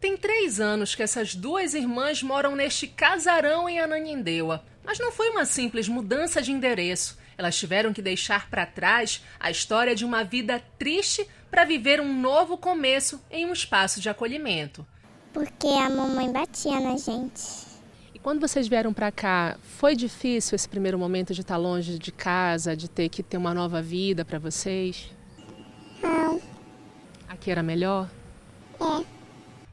Tem três anos que essas duas irmãs moram neste casarão em Ananindeua, mas não foi uma simples mudança de endereço. Elas tiveram que deixar para trás a história de uma vida triste para viver um novo começo em um espaço de acolhimento. Porque a mamãe batia na gente. E quando vocês vieram para cá, foi difícil esse primeiro momento de estar tá longe de casa, de ter que ter uma nova vida para vocês? Não. Aqui era melhor? É.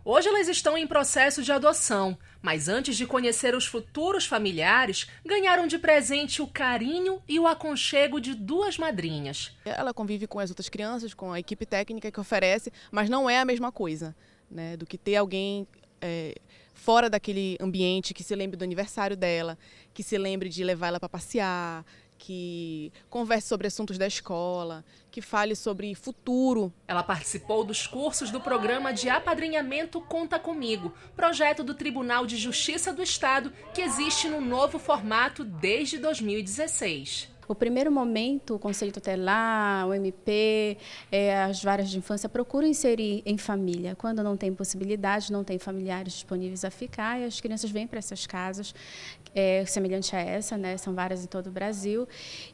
Hoje elas estão em processo de adoção, mas antes de conhecer os futuros familiares, ganharam de presente o carinho e o aconchego de duas madrinhas. Ela convive com as outras crianças, com a equipe técnica que oferece, mas não é a mesma coisa né, do que ter alguém. É fora daquele ambiente, que se lembre do aniversário dela, que se lembre de levar ela para passear, que converse sobre assuntos da escola, que fale sobre futuro. Ela participou dos cursos do programa de apadrinhamento Conta Comigo, projeto do Tribunal de Justiça do Estado que existe no novo formato desde 2016. O primeiro momento, o Conselho Tutelar, o MP, é, as várias de infância procuram inserir em família. Quando não tem possibilidade, não tem familiares disponíveis a ficar, e as crianças vêm para essas casas, é, semelhante a essa, né? são várias em todo o Brasil.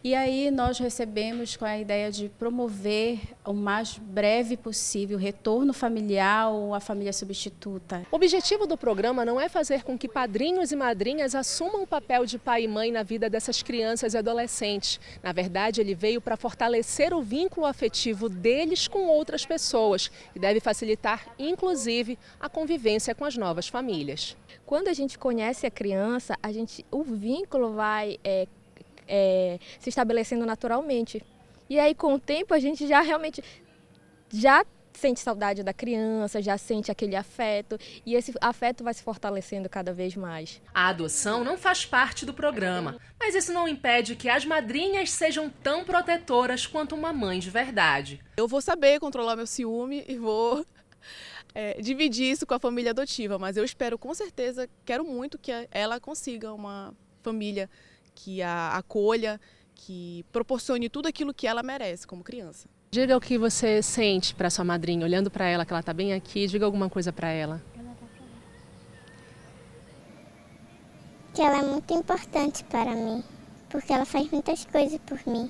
E aí nós recebemos com a ideia de promover o mais breve possível o retorno familiar ou a família substituta. O objetivo do programa não é fazer com que padrinhos e madrinhas assumam o papel de pai e mãe na vida dessas crianças e adolescentes diferente. Na verdade, ele veio para fortalecer o vínculo afetivo deles com outras pessoas e deve facilitar, inclusive, a convivência com as novas famílias. Quando a gente conhece a criança, a gente, o vínculo vai é, é, se estabelecendo naturalmente. E aí, com o tempo, a gente já realmente já sente saudade da criança, já sente aquele afeto e esse afeto vai se fortalecendo cada vez mais. A adoção não faz parte do programa, mas isso não impede que as madrinhas sejam tão protetoras quanto uma mãe de verdade. Eu vou saber controlar meu ciúme e vou é, dividir isso com a família adotiva, mas eu espero com certeza, quero muito que ela consiga uma família que a acolha, que proporcione tudo aquilo que ela merece como criança. Diga o que você sente para sua madrinha, olhando para ela que ela está bem aqui, diga alguma coisa para ela. Que ela é muito importante para mim, porque ela faz muitas coisas por mim.